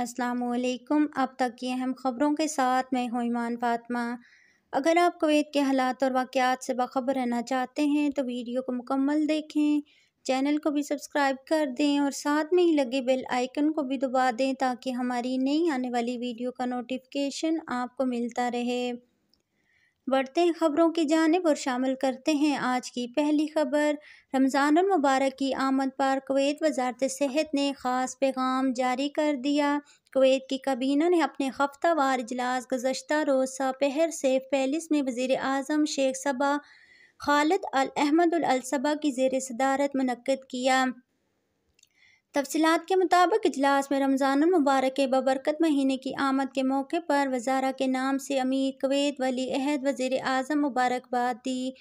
असलकुम अब तक की अहम ख़बरों के साथ मैं हूँ ईमान फातमा अगर आप कुवैत के हालात और वाक़ात से बाखबर रहना चाहते हैं तो वीडियो को मुकम्मल देखें चैनल को भी सब्सक्राइब कर दें और साथ में ही लगे बेल आइकन को भी दबा दें ताकि हमारी नई आने वाली वीडियो का नोटिफिकेशन आपको मिलता रहे बढ़ते हैं खबरों की जानब और शामिल करते हैं आज की पहली खबर रमज़ान मुबारक की आमद पर कुवैत वजारत सेहत ने ख़ास पैगाम जारी कर दिया कुवैत की काबीना ने अपने हफ्तावार इजलास गुजशत रोज़ सपहर से पैलिस में वज़ी अजम शेख सबा खालद अल अहमद अल सबा की जेर सदारत मनद किया तफसीत के मुताबिक इजलास में रमज़ानमबारक के बबरकत महीने की आमद के मौके पर वजारा के नाम से अमीर कवैत वली अहद वज़ी अजम मुबारकबाद दी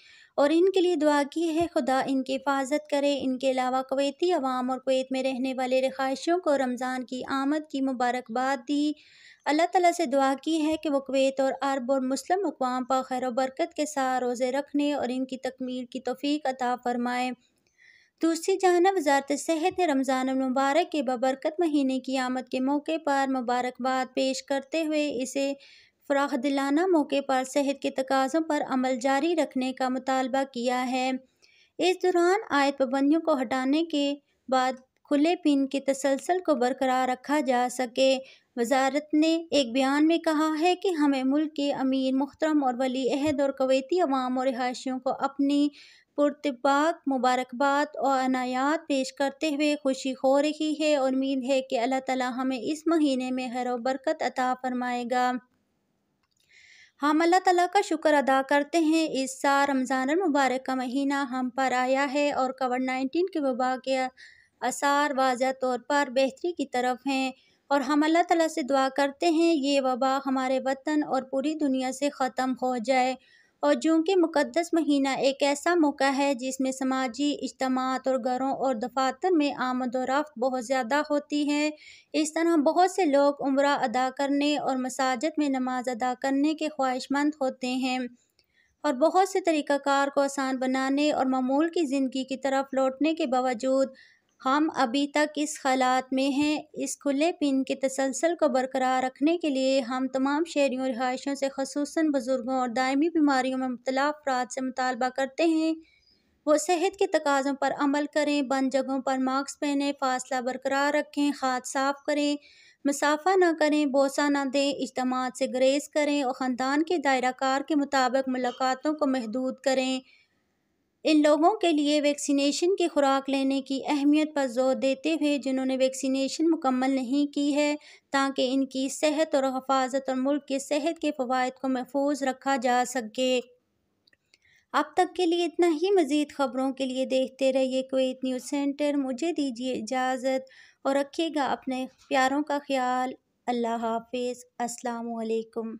और इनके लिए दुआ की है खुदा इनकी हिफाजत करे इनके अलावा कवैती आवाम और कवैत में रहने वाले रिहाइशों को रमज़ान की आमद की मुबारकबाद दी अल्लाह तला से दुआ की है कि वह कवैत और अरब और मुस्लिम अकवाम पर खैर वरकत के साथ रोज़े रखने और इनकी तकमील की तोफ़ी अता फ़रमाएँ दूसरी जानब वजारत सेहत ने रमज़ान मुबारक के बबरकत महीने की आमद के मौके पर मुबारकबाद पेश करते हुए इसे फ़राह दिलाना मौके पर सेहत के तकाज़ों पर अमल जारी रखने का मुतालबा किया है इस दौरान आयत पाबंदियों को हटाने के बाद खुले पिन के तसलसल को बरकरार रखा जा सके वजारत ने एक बयान में कहा है कि हमें मुल्क के अमीर मुख्तरम और वली अहद और कवैती अवाम और रहायशियों को अपनी पुरतबाक मुबारकबाद और अनायात पेश करते हुए खुशी हो रही है और उम्मीद है कि अल्लाह ताला हमें इस महीने में हर बरकत अता फरमाएगा हम अल्लाह ताला का शुक्र अदा करते हैं इस साल रमज़ान मुबारक का महीना हम पर आया है और कोविड नाइन्टीन के वबा के आसार वाजह तौर पर बेहतरी की तरफ हैं और हम अल्लाह ताला से दुआ करते हैं ये वबा हमारे वतन और पूरी दुनिया से ख़त्म हो जाए और जून के मुकदस महीना एक ऐसा मौका है जिसमें समाजी इजतमात और घरों और दफातर में आमद रफ्त बहुत ज़्यादा होती है इस तरह बहुत से लोग उम्र अदा करने और मसाजद में नमाज अदा करने के ख्वाहिशमंद होते हैं और बहुत से तरीक़ाकार को आसान बनाने और मामूल की ज़िंदगी की तरफ लौटने के बावजूद हम अभी तक इस हालात में हैं इस खुले पिन के तसलसल को बरकरार रखने के लिए हम तमाम शहरीों और रिहाइशों से खसूस बुज़ुर्गों और दायमी बीमारियों में मुबला अफराद से मुतालबा करते हैं वो सेहत के तकाज़ों पर अमल करें बंद जगहों पर मास्क पहनें फासला बरकरार रखें हाथ साफ करें मुसाफा ना करें बोसा ना दें इजतम से ग्रेज़ करें और ख़ानदान के दायरा कार के मुताबिक मुलाकातों को महदूद करें इन लोगों के लिए वैक्सीनेशन की खुराक लेने की अहमियत पर जोर देते हुए जिन्होंने वैक्सीनेशन मुकम्मल नहीं की है ताकि इनकी सेहत और हफाजत और मुल्क के सेहत के फ़वाद को महफूज रखा जा सके अब तक के लिए इतना ही मज़ीद ख़बरों के लिए देखते रहिए कोई न्यूज़ सेंटर मुझे दीजिए इजाज़त और रखिएगा अपने प्यारों का ख्याल अल्लाह हाफिज़ असलकम